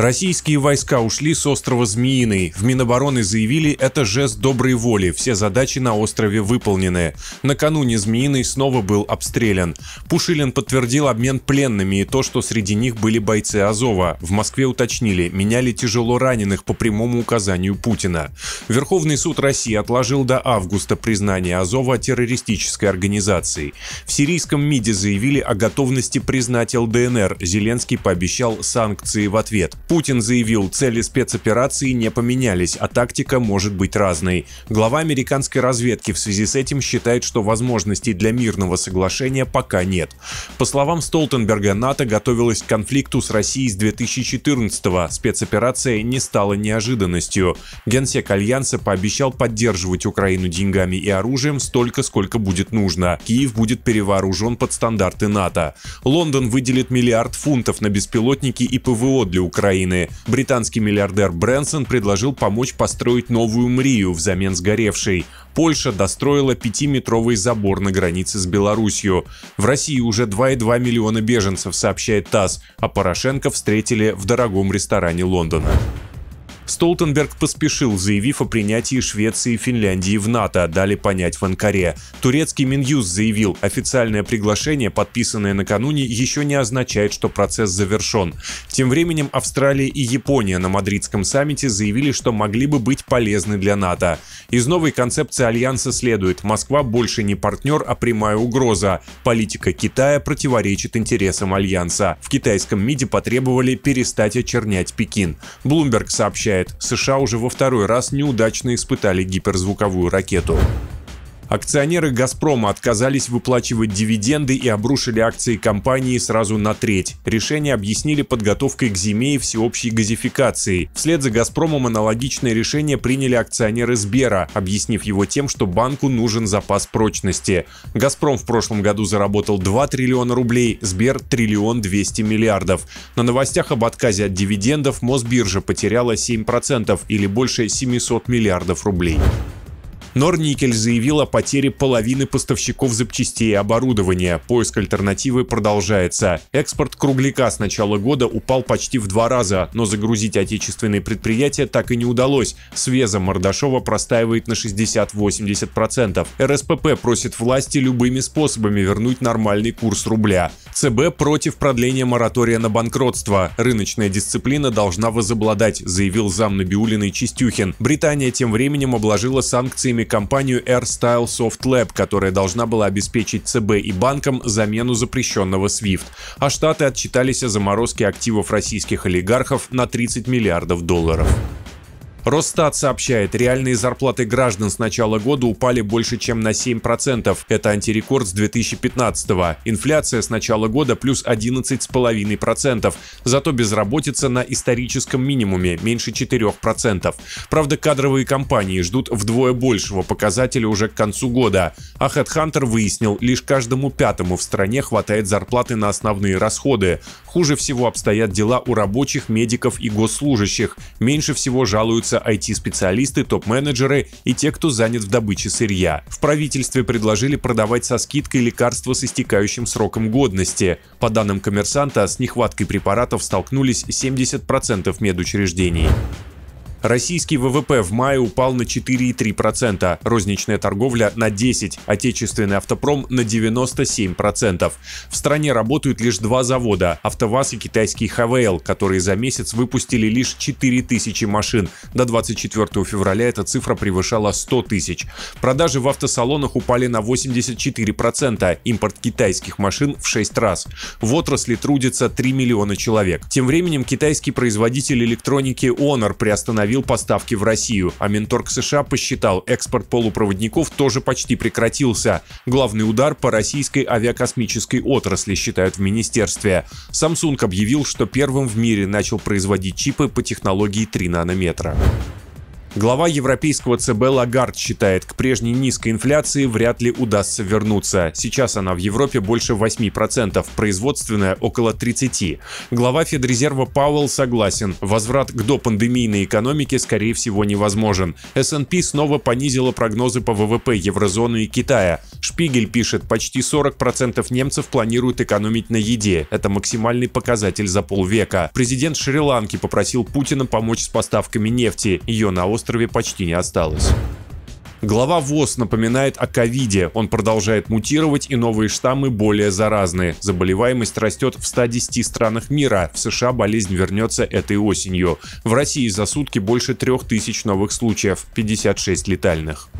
Российские войска ушли с острова Змеиный. В Минобороны заявили, это жест доброй воли, все задачи на острове выполнены. Накануне Змеиный снова был обстрелян. Пушилин подтвердил обмен пленными и то, что среди них были бойцы Азова. В Москве уточнили, меняли тяжело раненых по прямому указанию Путина. Верховный суд России отложил до августа признание Азова террористической организацией. В сирийском МИДе заявили о готовности признать ЛДНР. Зеленский пообещал санкции в ответ. Путин заявил, цели спецоперации не поменялись, а тактика может быть разной. Глава американской разведки в связи с этим считает, что возможностей для мирного соглашения пока нет. По словам Столтенберга, НАТО готовилось к конфликту с Россией с 2014-го. Спецоперация не стала неожиданностью. Генсек Альянса пообещал поддерживать Украину деньгами и оружием столько, сколько будет нужно. Киев будет перевооружен под стандарты НАТО. Лондон выделит миллиард фунтов на беспилотники и ПВО для Украины Бейны. Британский миллиардер Брэнсон предложил помочь построить новую Мрию взамен сгоревшей. Польша достроила пятиметровый забор на границе с Беларусью. В России уже 2,2 миллиона беженцев, сообщает ТАСС, а Порошенко встретили в дорогом ресторане Лондона. Столтенберг поспешил, заявив о принятии Швеции и Финляндии в НАТО, дали понять в Анкаре. Турецкий минюз заявил, официальное приглашение, подписанное накануне, еще не означает, что процесс завершен. Тем временем Австралия и Япония на мадридском саммите заявили, что могли бы быть полезны для НАТО. Из новой концепции альянса следует, Москва больше не партнер, а прямая угроза. Политика Китая противоречит интересам альянса. В китайском МИДе потребовали перестать очернять Пекин. Блумберг сообщает, США уже во второй раз неудачно испытали гиперзвуковую ракету. Акционеры «Газпрома» отказались выплачивать дивиденды и обрушили акции компании сразу на треть. Решение объяснили подготовкой к зиме и всеобщей газификации. Вслед за «Газпромом» аналогичное решение приняли акционеры «Сбера», объяснив его тем, что банку нужен запас прочности. «Газпром» в прошлом году заработал 2 триллиона рублей, «Сбер» – триллион 200 миллиардов. На новостях об отказе от дивидендов Мосбиржа потеряла 7% или больше 700 миллиардов рублей. Норникель заявил о потере половины поставщиков запчастей и оборудования. Поиск альтернативы продолжается. Экспорт кругляка с начала года упал почти в два раза, но загрузить отечественные предприятия так и не удалось. Свеза Мордашова простаивает на 60-80%. РСПП просит власти любыми способами вернуть нормальный курс рубля. ЦБ против продления моратория на банкротство. Рыночная дисциплина должна возобладать, заявил зам Набиулиной Чистюхин. Британия тем временем обложила санкциями компанию AirStyle Soft Lab, которая должна была обеспечить ЦБ и банкам замену запрещенного SWIFT. А Штаты отчитались о заморозке активов российских олигархов на 30 миллиардов долларов. Росстат сообщает, реальные зарплаты граждан с начала года упали больше, чем на 7%. Это антирекорд с 2015 -го. Инфляция с начала года плюс 11,5%. Зато безработица на историческом минимуме меньше 4%. Правда, кадровые компании ждут вдвое большего показателя уже к концу года. А HeadHunter выяснил, лишь каждому пятому в стране хватает зарплаты на основные расходы. Хуже всего обстоят дела у рабочих, медиков и госслужащих. Меньше всего жалуются требуются IT-специалисты, топ-менеджеры и те, кто занят в добыче сырья. В правительстве предложили продавать со скидкой лекарства с истекающим сроком годности. По данным коммерсанта, с нехваткой препаратов столкнулись 70% медучреждений. Российский ВВП в мае упал на 4,3%, розничная торговля на 10%, отечественный автопром на 97%. В стране работают лишь два завода – «АвтоВАЗ» и китайский «ХВЛ», которые за месяц выпустили лишь 4 тысячи машин. До 24 февраля эта цифра превышала 100 тысяч. Продажи в автосалонах упали на 84%, импорт китайских машин в 6 раз. В отрасли трудится 3 миллиона человек. Тем временем китайский производитель электроники Honor приостановил остановил поставки в Россию, а Минторг США посчитал, экспорт полупроводников тоже почти прекратился. Главный удар по российской авиакосмической отрасли, считают в министерстве. Samsung объявил, что первым в мире начал производить чипы по технологии 3 нанометра. Глава европейского ЦБ Лагард считает, к прежней низкой инфляции вряд ли удастся вернуться. Сейчас она в Европе больше 8%, производственная около 30%. Глава Федрезерва Пауэлл согласен, возврат к допандемийной экономике скорее всего невозможен. S&P снова понизила прогнозы по ВВП еврозоны и Китая. Шпигель пишет, почти 40% немцев планируют экономить на еде. Это максимальный показатель за полвека. Президент Шри-Ланки попросил Путина помочь с поставками нефти. Ее на острове почти не осталось. Глава ВОЗ напоминает о ковиде. Он продолжает мутировать, и новые штаммы более заразные. Заболеваемость растет в 110 странах мира. В США болезнь вернется этой осенью. В России за сутки больше 3000 новых случаев, 56 летальных.